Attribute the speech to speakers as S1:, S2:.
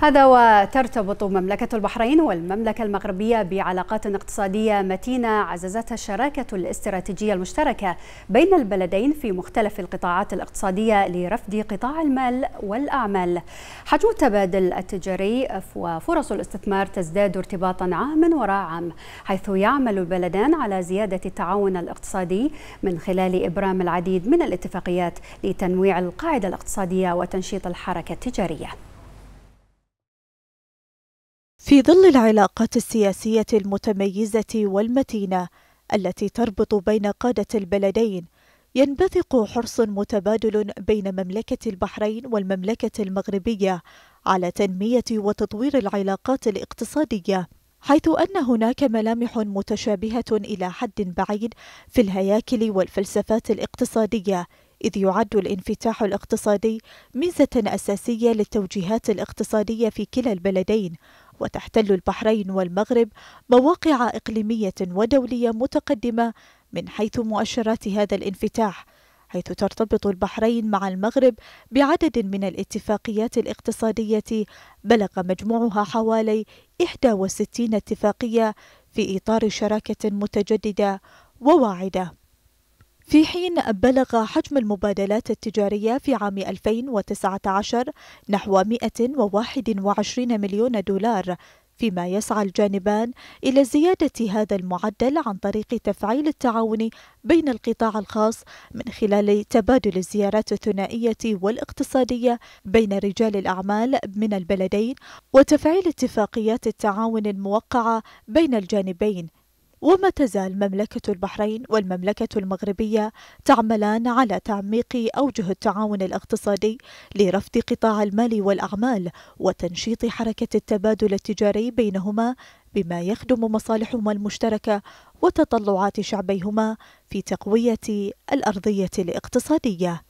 S1: هذا وترتبط مملكة البحرين والمملكة المغربية بعلاقات اقتصادية متينة عززتها الشراكة الاستراتيجية المشتركة بين البلدين في مختلف القطاعات الاقتصادية لرفد قطاع المال والأعمال حجم التبادل التجاري وفرص الاستثمار تزداد ارتباطا عاما وراء عام حيث يعمل البلدان على زيادة التعاون الاقتصادي من خلال إبرام العديد من الاتفاقيات لتنويع القاعدة الاقتصادية وتنشيط الحركة التجارية
S2: في ظل العلاقات السياسية المتميزة والمتينة التي تربط بين قادة البلدين، ينبثق حرص متبادل بين مملكة البحرين والمملكة المغربية على تنمية وتطوير العلاقات الاقتصادية، حيث أن هناك ملامح متشابهة إلى حد بعيد في الهياكل والفلسفات الاقتصادية إذ يعد الانفتاح الاقتصادي ميزة أساسية للتوجيهات الاقتصادية في كلا البلدين، وتحتل البحرين والمغرب مواقع إقليمية ودولية متقدمة من حيث مؤشرات هذا الانفتاح حيث ترتبط البحرين مع المغرب بعدد من الاتفاقيات الاقتصادية بلغ مجموعها حوالي 61 اتفاقية في إطار شراكة متجددة وواعدة في حين بلغ حجم المبادلات التجارية في عام 2019 نحو 121 مليون دولار فيما يسعى الجانبان إلى زيادة هذا المعدل عن طريق تفعيل التعاون بين القطاع الخاص من خلال تبادل الزيارات الثنائية والاقتصادية بين رجال الأعمال من البلدين وتفعيل اتفاقيات التعاون الموقعة بين الجانبين وما تزال مملكة البحرين والمملكة المغربية تعملان على تعميق أوجه التعاون الاقتصادي لرفض قطاع المال والأعمال وتنشيط حركة التبادل التجاري بينهما بما يخدم مصالحهما المشتركة وتطلعات شعبيهما في تقوية الأرضية الاقتصادية